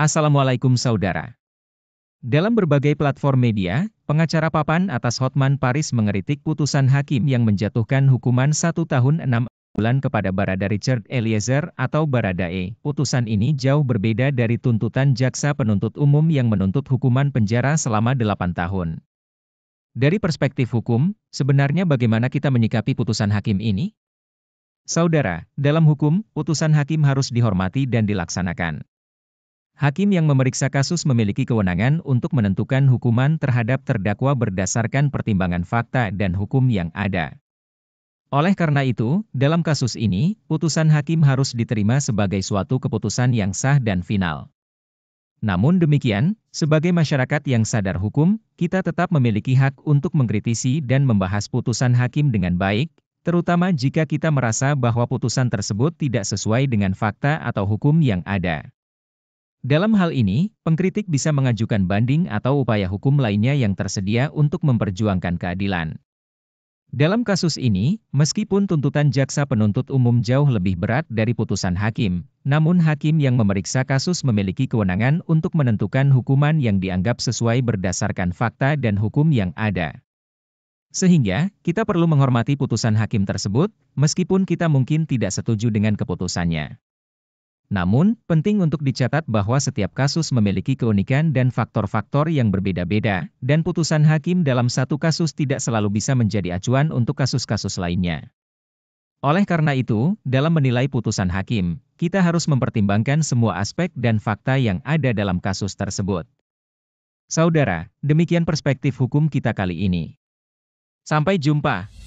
Assalamualaikum saudara. Dalam berbagai platform media, pengacara papan atas Hotman Paris mengeritik putusan hakim yang menjatuhkan hukuman satu tahun enam bulan kepada Barada Richard Eliezer atau Baradae. Putusan ini jauh berbeda dari tuntutan jaksa penuntut umum yang menuntut hukuman penjara selama delapan tahun. Dari perspektif hukum, sebenarnya bagaimana kita menyikapi putusan hakim ini? Saudara, dalam hukum, putusan hakim harus dihormati dan dilaksanakan. Hakim yang memeriksa kasus memiliki kewenangan untuk menentukan hukuman terhadap terdakwa berdasarkan pertimbangan fakta dan hukum yang ada. Oleh karena itu, dalam kasus ini, putusan hakim harus diterima sebagai suatu keputusan yang sah dan final. Namun demikian, sebagai masyarakat yang sadar hukum, kita tetap memiliki hak untuk mengkritisi dan membahas putusan hakim dengan baik, terutama jika kita merasa bahwa putusan tersebut tidak sesuai dengan fakta atau hukum yang ada. Dalam hal ini, pengkritik bisa mengajukan banding atau upaya hukum lainnya yang tersedia untuk memperjuangkan keadilan. Dalam kasus ini, meskipun tuntutan jaksa penuntut umum jauh lebih berat dari putusan hakim, namun hakim yang memeriksa kasus memiliki kewenangan untuk menentukan hukuman yang dianggap sesuai berdasarkan fakta dan hukum yang ada. Sehingga, kita perlu menghormati putusan hakim tersebut, meskipun kita mungkin tidak setuju dengan keputusannya. Namun, penting untuk dicatat bahwa setiap kasus memiliki keunikan dan faktor-faktor yang berbeda-beda, dan putusan hakim dalam satu kasus tidak selalu bisa menjadi acuan untuk kasus-kasus lainnya. Oleh karena itu, dalam menilai putusan hakim, kita harus mempertimbangkan semua aspek dan fakta yang ada dalam kasus tersebut. Saudara, demikian perspektif hukum kita kali ini. Sampai jumpa.